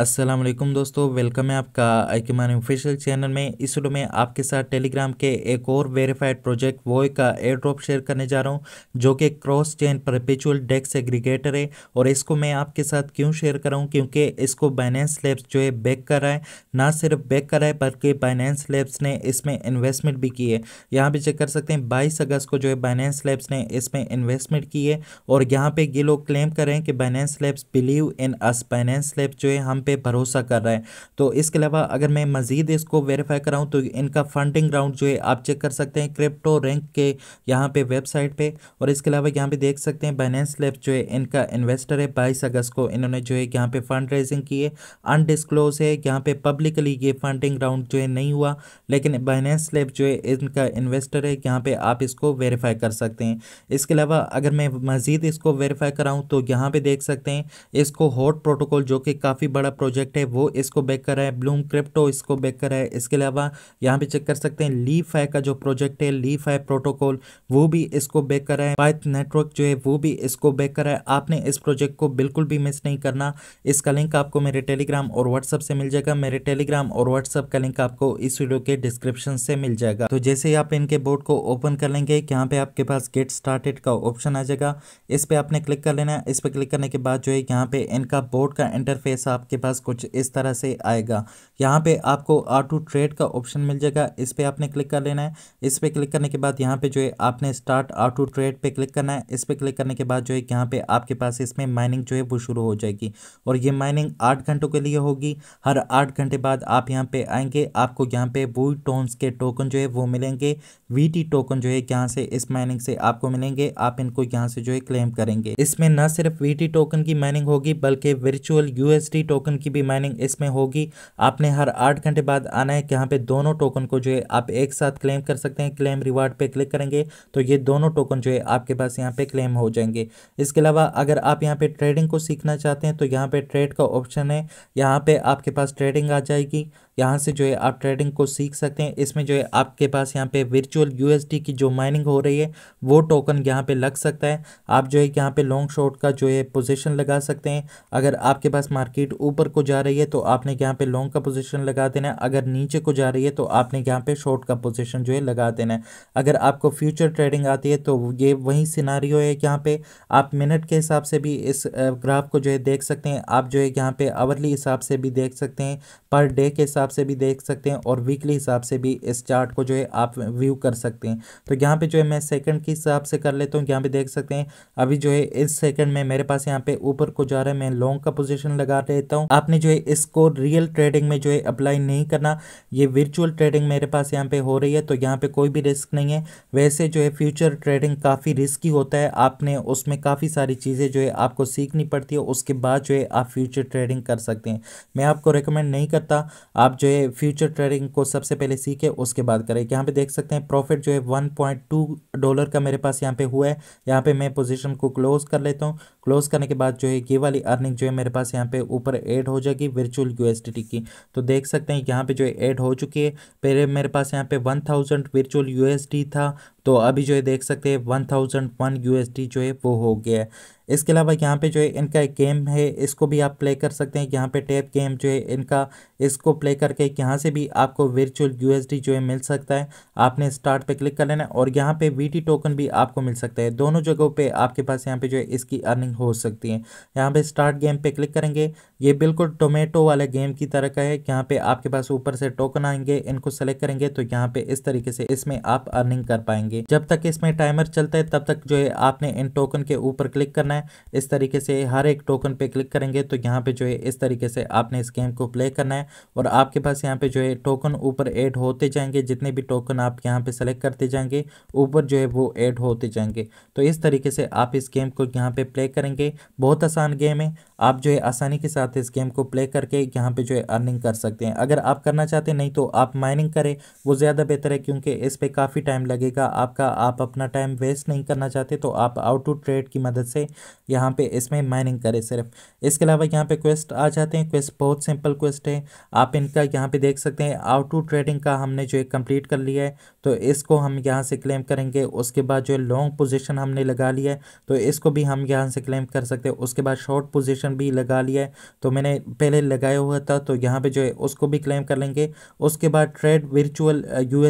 असलम दोस्तों वेलकम है आपका आई आईकेमान ऑफिशियल चैनल में इस वीडियो में आपके साथ टेलीग्राम के एक और वेरीफाइड प्रोजेक्ट वोए का एयर ड्रॉप शेयर करने जा रहा हूँ जो कि cross chain perpetual DEX aggregator है और इसको मैं आपके साथ क्यों शेयर कर रहा क्योंकि इसको बाइनेंस लैब्स जो है बैक कर रहा है ना सिर्फ बैक कर रहा है बल्कि बाइनेंस लैब्स ने इसमें इन्वेस्टमेंट भी की है यहाँ पर चेक कर सकते हैं बाईस अगस्त को जो है बाइनेंस लैब्स ने इसमें इन्वेस्टमेंट की है और यहाँ पर ये लोग क्लेम कर रहे हैं कि Binance Labs believe in us Binance Labs जो है हम पे पे भरोसा कर रहा है तो इसके अलावा अगर मैं मज़ीद इसको वेरीफाई कराऊँ तो इनका फंडिंग राउंड जो है आप चेक कर सकते हैं क्रिप्टो रैंक के यहाँ पे वेबसाइट पे और इसके अलावा यहाँ पे देख सकते हैं बाइनेंस लेफ जो है इनका इन्वेस्टर है बाईस अगस्त को इन्होंने जो है यहाँ पर फंड रेजिंग की है अनडिसक्लोज है यहाँ पर पब्लिकली ये फंडिंग राउंड जो है नहीं हुआ लेकिन बाइनेंस लेफ जो है इनका इन्वेस्टर है यहाँ पर आप इसको वेरीफाई कर सकते हैं इसके अलावा अगर मैं मज़ीद इसको वेरीफाई कराऊँ तो यहाँ पर देख सकते हैं इसको हॉट प्रोटोकॉल जो कि काफ़ी बड़ा वाला प्रोजेक्ट है वो इसको बैक कर रहा है ब्लूम क्रिप्टो इसको बैक कर रहा है इसके अलावा यहाँ पे चेक कर सकते हैं ली फाई का जो प्रोजेक्ट है ली फाई प्रोटोकॉल वो भी इसको बैक कर रहा है पाइथ नेटवर्क जो है वो भी इसको बैक कर रहा है आपने इस प्रोजेक्ट को बिल्कुल भी मिस नहीं करना इसका लिंक आपको मेरे टेलीग्राम और व्हाट्सअप से मिल जाएगा मेरे टेलीग्राम और व्हाट्सअप का लिंक आपको इस वीडियो के डिस्क्रिप्शन से मिल जाएगा तो जैसे ही आप इनके बोर्ड को ओपन कर लेंगे यहाँ पे आपके पास गेट स्टार्टेड का ऑप्शन आ जाएगा इस पर आपने क्लिक कर लेना है इस पर क्लिक करने के बाद जो है यहाँ पे इनका बोर्ड का इंटरफेस आपके पास कुछ इस तरह से आएगा यहाँ पे आपको ऑटो ट्रेड का ऑप्शन मिल जाएगा इस पर आपने क्लिक कर लेना है इस पर क्लिक करने के बाद यहाँ पे जो है आपने स्टार्ट ऑटो ट्रेड पे क्लिक करना है इस पर क्लिक करने के बाद जो है यहाँ पे आपके पास इसमें माइनिंग जो है वो शुरू हो जाएगी और ये माइनिंग आठ घंटों के लिए होगी हर आठ घंटे बाद आप यहाँ पे आएंगे आपको यहाँ पे वो टोन्स के टोकन जो है वो मिलेंगे वीटी टोकन जो है यहाँ से इस माइनिंग से आपको मिलेंगे आप इनको यहाँ से जो है क्लेम करेंगे इसमें न सिर्फ वी टोकन की माइनिंग होगी बल्कि वर्चुअल यू टोकन टोकन की भी माइनिंग इसमें होगी आपने हर आठ घंटे बाद आना है कि यहाँ पे दोनों टोकन को जो है आप एक साथ क्लेम कर सकते हैं क्लेम रिवार्ड पे क्लिक करेंगे तो ये दोनों टोकन जो है आपके पास यहाँ पे क्लेम हो जाएंगे इसके अलावा अगर आप यहाँ पे ट्रेडिंग को सीखना चाहते हैं तो यहाँ पे ट्रेड का ऑप्शन है यहाँ पे आपके पास ट्रेडिंग आ जाएगी यहाँ से जो है आप ट्रेडिंग को सीख सकते हैं इसमें जो है आपके पास यहाँ पे वर्चुअल यूएसडी की जो माइनिंग हो रही है वो टोकन यहाँ पे लग सकता है आप जो है यहाँ पे लॉन्ग शॉर्ट का जो है पोजीशन लगा सकते हैं अगर आपके पास मार्केट ऊपर ऊपर को जा रही है तो आपने यहाँ पे लॉन्ग का पोजीशन लगा देना है अगर नीचे को जा रही है तो आपने यहाँ पे शॉर्ट का पोजीशन जो है लगा देना है अगर आपको फ्यूचर ट्रेडिंग आती है तो ये वही सिनारियो है यहाँ पे आप मिनट के हिसाब से भी इस ग्राफ को जो है देख सकते हैं आप जो है यहाँ पे आवरली हिसाब से भी देख सकते हैं पर डे के हिसाब से भी देख सकते हैं और वीकली हिसाब से भी इस चार्ट को जो है आप व्यू कर सकते हैं तो यहाँ पे जो है मैं सेकंड के हिसाब से कर लेता हूँ यहाँ पे देख सकते हैं अभी जो है इस सेकंड में मेरे पास यहाँ पे ऊपर को जा रहा है मैं लॉन्ग का पोजीशन लगा लेता हूँ आपने जो है इसको रियल ट्रेडिंग में जो है अप्लाई नहीं करना ये वर्चुअल ट्रेडिंग मेरे पास यहाँ पे हो रही है तो यहाँ पे कोई भी रिस्क नहीं है वैसे जो है फ्यूचर ट्रेडिंग काफ़ी रिस्की होता है आपने उसमें काफ़ी सारी चीज़ें जो है आपको सीखनी पड़ती है उसके बाद जो है आप फ्यूचर ट्रेडिंग कर सकते हैं मैं आपको रिकमेंड नहीं करता आप जो है फ्यूचर ट्रेडिंग को सबसे पहले सीखें उसके बाद करें यहाँ पर देख सकते हैं प्रॉफिट जो है वन पॉइंट टू डॉलर का मेरे पास यहाँ पर हुआ है यहाँ पर मैं पोजीशन को क्लोज कर लेता हूँ क्लोज करने के बाद जो है ये वाली अर्निंग जो है मेरे पास यहाँ पे ऊपर एड ऐड हो जाएगी वर्चुअल यू की तो देख सकते हैं यहाँ पे जो है ऐड हो चुकी है पहले मेरे पास यहाँ पे वन थाउजेंड वर्चुअल यू था तो अभी जो है देख सकते हैं वन थाउजेंड वन यू जो है वो हो गया है इसके अलावा यहाँ पे जो है इनका एक गेम है इसको भी आप प्ले कर सकते हैं यहाँ पे टैप गेम जो है इनका इसको प्ले करके यहाँ से भी आपको वर्चुअल यूएसडी जो है मिल सकता है आपने स्टार्ट पे क्लिक कर लेना है और यहाँ पे वीटी टोकन भी आपको मिल सकता है दोनों जगहों पे आपके पास यहाँ पे जो है इसकी अर्निंग हो सकती है यहाँ पे स्टार्ट गेम पे क्लिक करेंगे ये बिल्कुल टोमेटो वाले गेम की तरह का है यहाँ पे आपके पास ऊपर से टोकन आएंगे इनको सेलेक्ट करेंगे तो यहाँ पे इस तरीके से इसमें आप अर्निंग कर पाएंगे जब तक इसमें टाइमर चलता है तब तक जो है आपने इन टोकन के ऊपर क्लिक करना करना है इस तरीके से हर एक टोकन पे क्लिक करेंगे तो यहाँ पे जो है इस तरीके से आपने इस गेम को प्ले करना है और आपके पास यहाँ पे जो है टोकन ऊपर ऐड होते जाएंगे जितने भी टोकन आप यहाँ पे सेलेक्ट करते जाएंगे ऊपर जो है वो ऐड होते जाएंगे तो इस तरीके से आप इस गेम को यहाँ पे प्ले करेंगे बहुत आसान गेम है आप जो है आसानी के साथ इस गेम को प्ले करके यहाँ पे जो है अर्निंग कर सकते हैं अगर आप करना चाहते हैं नहीं तो आप माइनिंग करें वो ज़्यादा बेहतर है क्योंकि इस पर काफ़ी टाइम लगेगा आपका आप अपना टाइम वेस्ट नहीं करना चाहते तो आप आउट टू ट्रेड की मदद से यहाँ पे इसमें माइनिंग करें सिर्फ इसके अलावा यहाँ पे क्वेस्ट आ जाते हैं क्वेस्ट बहुत सिंपल क्वेस्ट है आप इनका यहाँ पे देख सकते हैं आउट टू ट्रेडिंग का हमने जो है कंप्लीट कर लिया है तो इसको हम यहाँ से क्लेम करेंगे उसके बाद जो है लॉन्ग पोजिशन हमने लगा लिया है तो इसको भी हम यहाँ से क्लेम कर सकते हैं उसके बाद शॉर्ट पोजिशन भी लगा लिया है तो मैंने पहले लगाया हुआ था तो यहाँ पर जो है उसको भी क्लेम कर लेंगे उसके बाद ट्रेड वर्चुअल यू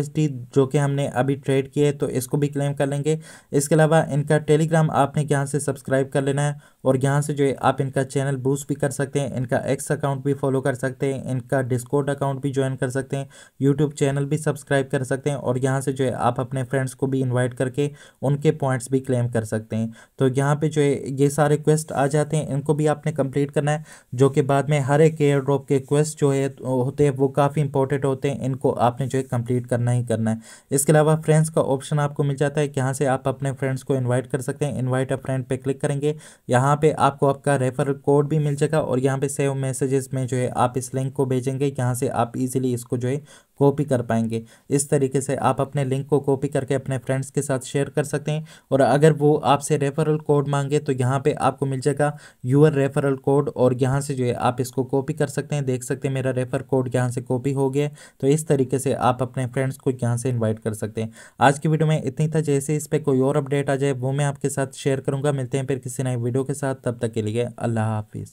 जो कि हमने अभी ट्रेड किया है तो इसको भी क्लेम कर लेंगे इसके अलावा इनका टेलीग्राम आपने यहाँ से सब्सक्राइब सब्सक्राइब कर लेना है और यहाँ से जो है आप इनका चैनल बूस्ट भी कर सकते हैं इनका एक्स अकाउंट भी फॉलो कर सकते हैं इनका डिस्कोड अकाउंट भी ज्वाइन कर सकते हैं यूट्यूब चैनल भी सब्सक्राइब कर सकते हैं और यहाँ से जो है आप अपने फ्रेंड्स को भी इन्वाइट करके उनके पॉइंट्स भी क्लेम कर सकते हैं तो यहाँ पर जो है ये सारे क्वेस्ट आ जाते हैं इनको भी आपने कंप्लीट करना है जो कि बाद में हर एक एयर ड्रॉप के क्वेस्ट जो है तो होते हैं वो काफ़ी इंपॉर्टेंट होते हैं इनको आपने जो है कंप्लीट करना ही करना है इसके अलावा फ्रेंड्स का ऑप्शन आपको मिल जाता है यहाँ से आप अपने फ्रेंड्स को इन्वाइट कर सकते हैं इन्वाइट अ फ्रेंड पर क्लिक करें करेंगे यहाँ पे आपको आपका रेफर कोड भी मिल जाएगा और यहाँ पे सेव मैसेजेस में जो है आप इस लिंक को भेजेंगे यहाँ से आप इजीली इसको जो है कॉपी कर पाएंगे इस तरीके से आप अपने लिंक को कॉपी करके अपने फ्रेंड्स के साथ शेयर कर सकते हैं और अगर वो आपसे रेफरल कोड मांगे तो यहाँ पे आपको मिल जाएगा यूअर रेफरल कोड और यहाँ से जो है आप इसको कॉपी कर सकते हैं देख सकते हैं मेरा रेफर कोड यहाँ से कॉपी हो गया तो इस तरीके से आप अपने फ्रेंड्स को यहाँ से इन्वाइट कर सकते हैं आज की वीडियो में इतनी था जैसे इस पर कोई और अपडेट आ जाए वो मैं आपके साथ शेयर करूँगा मिलते हैं फिर किसी नए वीडियो के साथ तब तक के लिए अल्लाह हाफिज़